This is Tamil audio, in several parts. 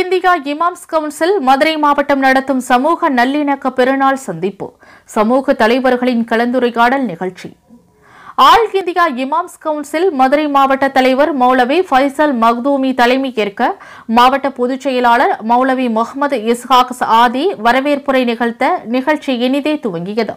இந்தியா இமாம்ஸ் கவுன்சில் மதுரை மாவட்டம் நடத்தும் சமூக நல்லிணக்க பெருநாள் சந்திப்பு சமூக தலைவர்களின் கலந்துரையாடல் நிகழ்ச்சி All India Imams Council Madurai மாவட்ட தலைவர் மௌலவி ஃபைசல் மக்தூமி தலைமையேற்க மாவட்ட பொதுச் செயலாளர் மௌலவி முகமது இஸ்ஹாக் ஆதி வரவேற்புரை நிகழ்த்த நிகழ்ச்சி இனிதே துவங்கியது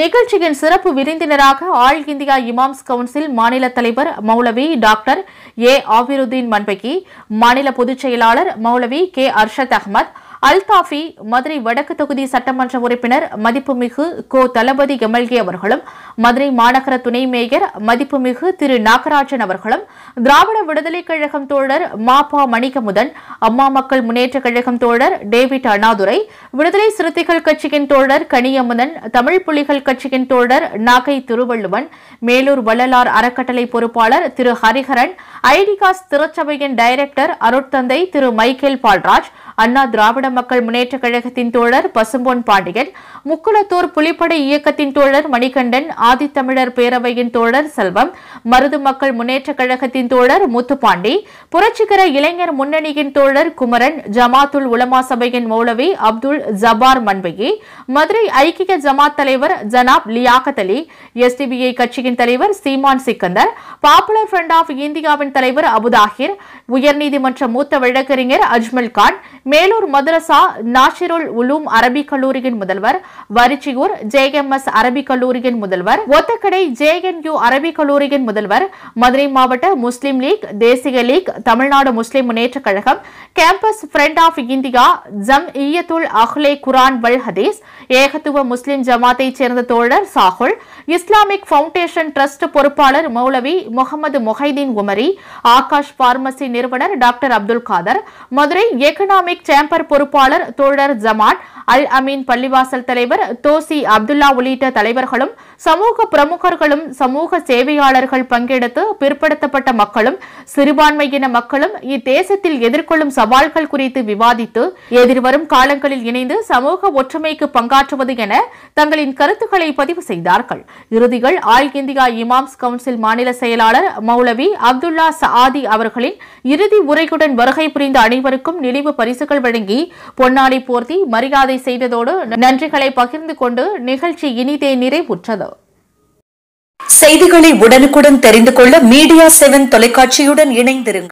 நிகழ்ச்சியின் சிறப்பு விருந்தினராக ஆல் இந்தியா இமாம்ஸ் கவுன்சில் மாநில தலைவர் மௌலவி டாக்டர் ஏ ஆவிருதீன் மன்பகி மாநில பொதுச் செயலாளர் மௌலவி கே அர்ஷத் அகமது அல்தாஃபி மதுரை வடக்கு தொகுதி சட்டமன்ற உறுப்பினர் மதிப்புமிகு கோ தளபதி எம்எல்ஏ அவர்களும் மதுரை மாநகர துணை மேயர் மதிப்புமிகு திரு நாகராஜன் அவர்களும் திராவிட விடுதலைக் கழகம் தோழர் மாபா மணிகமுதன் அம்மா மக்கள் முன்னேற்ற கழகம் தோழர் டேவிட் அண்ணாதுரை விடுதலை சிறுத்தைகள் கட்சியின் தோழர் கனியமுதன் தமிழ் புலிகள் கட்சியின் தோழர் நாகை திருவள்ளுவன் மேலூர் வள்ளலார் அறக்கட்டளை பொறுப்பாளர் திரு ஹரிஹரன் ஐடிகாஸ் திருச்சபையின் டைரக்டர் அருட்தந்தை திரு மைக்கேல் பால்ராஜ் அண்ணா திராவிட திராவிட மக்கள் முன்னேற்றக் கழகத்தின் தோழர் பசும்பொன் பாண்டியன் முக்குளத்தூர் புலிப்படை இயக்கத்தின் தோழர் மணிகண்டன் ஆதித்தமிழர் பேரவையின் தோழர் செல்வம் மருது மக்கள் முன்னேற்றக் கழகத்தின் தோழர் முத்துப்பாண்டி புரட்சிகர இளைஞர் முன்னணியின் தோழர் குமரன் ஜமாத்துல் உலமா சபையின் மௌலவி அப்துல் ஜபார் மன்வயி மதுரை ஐக்கிய ஜமாத் தலைவர் ஜனாப் லியாகத் அலி எஸ்டிபிஐ கட்சியின் தலைவர் Seeman Sikkandar Popular Front of இந்தியாவின் தலைவர் அபுதாகிர் உயர்நீதிமன்ற மூத்த வழக்கறிஞர் அஜ்மல் கான் மேலூர் மதரசா நாஷிருல் உலூம் அரபிக் கல்லூரியின் முதல்வர் Varichiyur J M S Arabic கல்லூரியின் முதல்வர் Othakadai J N U Arabic கல்லூரியின் முதல்வர் மதுரை மாவட்ட முஸ்லீம் லீக் தேசிய லீக் தமிழ்நாடு முஸ்லீம் முன்னேற்றக் கழகம் Campus Front of India Jamiyathul Ahle Quran Wal Hadees ஏகத்துவ முஸ்லீம் ஜமாத்தைச் சேர்ந்த தோழர் சாகுல் இஸ்லாமிக் பவுண்டேஷன் டிரஸ்ட் பொறுப்பாளர் மௌலவி முகமது மொஹைதீன் உமரி ஆகாஷ் பார்மசி நிறுவனர் doctor Abdul Khader Madurai economic Islamic chamber பொறுப்பாளர் தோழர் ஜமான் அல் அமீன் பள்ளிவாசல் தலைவர் தோசி அப்துல்லா உள்ளிட்ட தலைவர்களும் சமூக பிரமுகர்களும் சமூக சேவையாளர்கள் பங்கெடுத்து பிற்படுத்தப்பட்ட மக்களும் சிறுபான்மையின மக்களும் இத்தேசத்தில் எதிர்கொள்ளும் சவால்கள் குறித்து விவாதித்து எதிர்வரும் காலங்களில் இணைந்து சமூக ஒற்றுமைக்கு பங்காற்றுவது என தங்களின் கருத்துக்களை பதிவு செய்தார்கள் இறுதிகள் ஆல் இந்தியா இமாம்ஸ் கவுன்சில் மாநில செயலாளர் மௌலவி அப்துல்லா சஆதி அவர்களின் இறுதி உரையுடன் வருகை புரிந்த அனைவருக்கும் நினைவு பரிசு பரிசுகள் வழங்கி பொன்னாடி போர்த்தி மரியாதை செய்ததோடு நன்றிகளை பகிர்ந்து கொண்டு நிகழ்ச்சி இனிதே நிறைவுற்றது செய்திகளை உடனுக்குடன் தெரிந்து கொள்ள மீடியா செவன் தொலைக்காட்சியுடன் இணைந்திருங்கள்